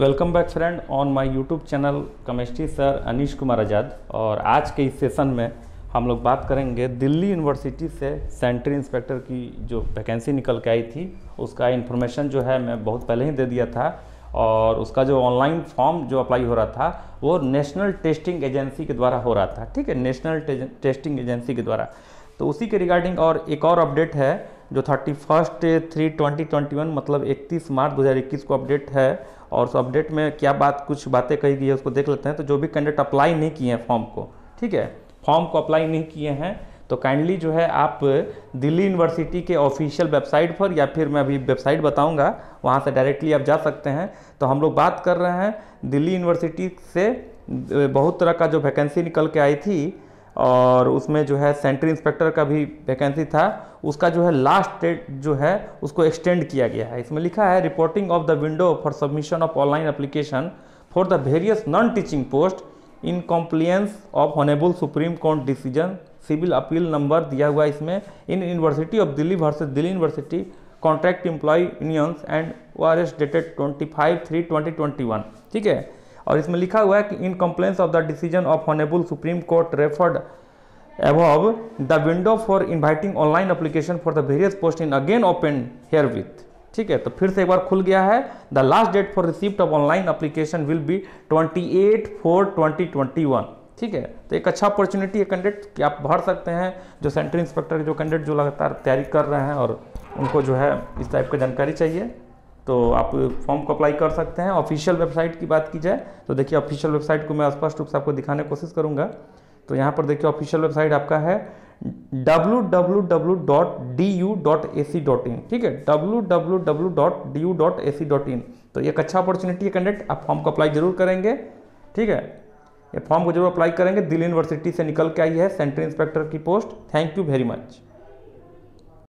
welcome back friend on my YouTube channel chemistry sir Anish Kumar Azad और आज के इस सेशन में हम लोग बात करेंगे दिल्ली यूनिवर्सिटी से सेंट्री इंस्पेक्टर की जो वैकेंसी निकल के आई थी उसका इन्फॉर्मेशन जो है मैं बहुत पहले ही दे दिया था और उसका जो ऑनलाइन फॉर्म जो अप्लाई हो रहा था वो नेशनल टेस्टिंग एजेंसी के द्वारा हो रहा था ठीक है नेशनल टेस्टिंग एजेंसी के द्वारा तो उसी के रिगार्डिंग और एक और अपडेट है जो thirty first three twenty twenty one मतलब इकतीस मार्च दो हज़ार इक्कीस को अपडेट है और उस अपडेट में क्या बात कुछ बातें कही गई है उसको देख लेते हैं तो जो भी कैंडिडेट अप्लाई नहीं किए हैं फॉर्म को ठीक है फॉर्म को अप्लाई नहीं किए हैं तो काइंडली जो है आप दिल्ली यूनिवर्सिटी के ऑफिशियल वेबसाइट पर या फिर मैं अभी वेबसाइट बताऊँगा वहाँ से डायरेक्टली आप जा सकते हैं तो हम लोग बात कर रहे हैं दिल्ली यूनिवर्सिटी से बहुत तरह का जो वैकेंसी निकल के आई थी और उसमें जो है सेंट्री इंस्पेक्टर का भी वैकेंसी था उसका जो है लास्ट डेट जो है उसको एक्सटेंड किया गया है इसमें लिखा है reporting of the window for submission of online application for the various non teaching post in compliance of honourable supreme court decision civil appeal number दिया हुआ इसमें in university of Delhi versus Delhi university contract employee unions and O R S dated twenty five three twenty twenty one ठीक है और इसमें लिखा हुआ है कि in compliance of the decision of honourable supreme court referred above the window for inviting online application for the various post in again open herewith ठीक है तो फिर से एक बार खुल गया है the last date for receipt of online application will be twenty eight four twenty twenty one ठीक है तो एक अच्छा अपॉर्चुनिटी है कैंडिडेट कि आप भर सकते हैं जो सेंट्रल इंस्पेक्टर के जो कैंडिडेट जो लगातार तैयारी कर रहे हैं और उनको जो है इस टाइप की जानकारी चाहिए तो आप फॉर्म को अप्लाई कर सकते हैं ऑफिशियल वेबसाइट की बात की जाए तो देखिए ऑफिशियल वेबसाइट को मैं स्पष्ट रूप से आपको दिखाने की कोशिश करूँगा तो यहाँ पर देखिए ऑफिशियल वेबसाइट आपका है www.du.ac.in ठीक है www.du.ac.in तो एक अच्छा अपॉर्चुनिटी है कैंडिडेट आप फॉर्म को अप्लाई जरूर करेंगे ठीक है ये फॉर्म को जरूर अप्लाई करेंगे दिल्ली यूनिवर्सिटी से निकल के आई है सेंट्रल इंस्पेक्टर की post thank you very much